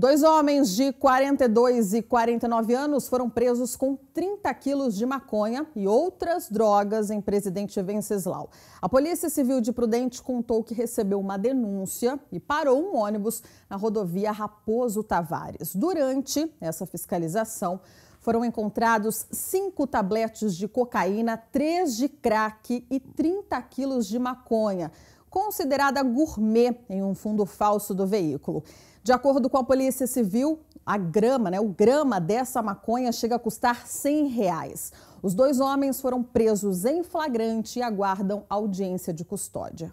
Dois homens de 42 e 49 anos foram presos com 30 quilos de maconha e outras drogas em Presidente Venceslau. A Polícia Civil de Prudente contou que recebeu uma denúncia e parou um ônibus na rodovia Raposo Tavares. Durante essa fiscalização, foram encontrados cinco tabletes de cocaína, três de crack e 30 quilos de maconha considerada gourmet em um fundo falso do veículo. De acordo com a Polícia Civil, a grama, né, o grama dessa maconha chega a custar 100 reais. Os dois homens foram presos em flagrante e aguardam audiência de custódia.